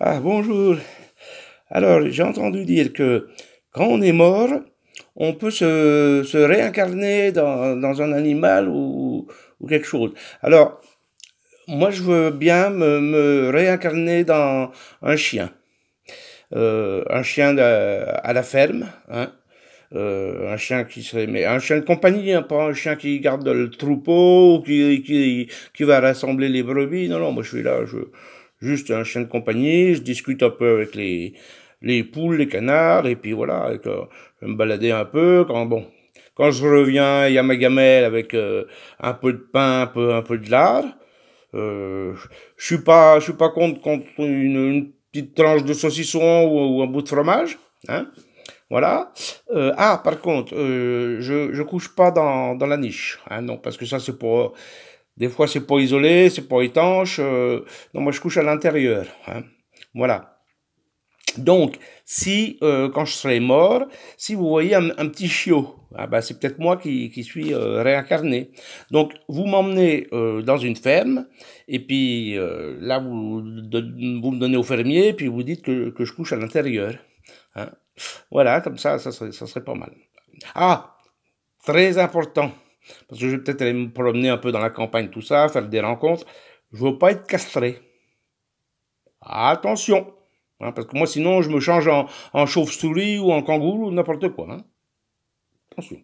Ah, bonjour. Alors, j'ai entendu dire que quand on est mort, on peut se, réincarner dans, un animal ou, quelque chose. Alors, moi, je veux bien me, réincarner dans un chien. Euh, un chien à la ferme, hein. euh, un chien qui serait mais un chien de compagnie hein, pas un chien qui garde le troupeau ou qui, qui qui va rassembler les brebis non non moi je suis là je juste un chien de compagnie, je discute un peu avec les, les poules, les canards, et puis voilà, je me balader un peu, quand bon, quand je reviens, il y a ma gamelle avec euh, un peu de pain, un peu, un peu de lard, euh, je suis pas, je suis pas contre, contre une, une petite tranche de saucisson ou, un bout de fromage, hein, voilà. Euh, ah, par contre, euh, je, je couche pas dans, dans la niche, hein, non, parce que ça c'est pour des fois, c'est pas isolé, c'est pas étanche. Euh, non, moi, je couche à l'intérieur. Hein. Voilà. Donc, si euh, quand je serai mort, si vous voyez un, petit chiot, ah ben, c'est peut-être moi qui, suis euh, réincarné. Donc, vous m'emmenez euh, dans une ferme, et puis là, vous, vous me donnez au fermier, et puis vous dites que, je couche à l'intérieur. Hein voilà, comme ça, ça ça serait pas mal. Ah, très important parce que je vais peut-être aller me promener un peu dans la campagne, tout ça, faire des rencontres. Je veux pas être castré. Attention, hein, parce que moi sinon je me change en, chauve-souris ou en kangourou ou n'importe quoi. Hein. Attention.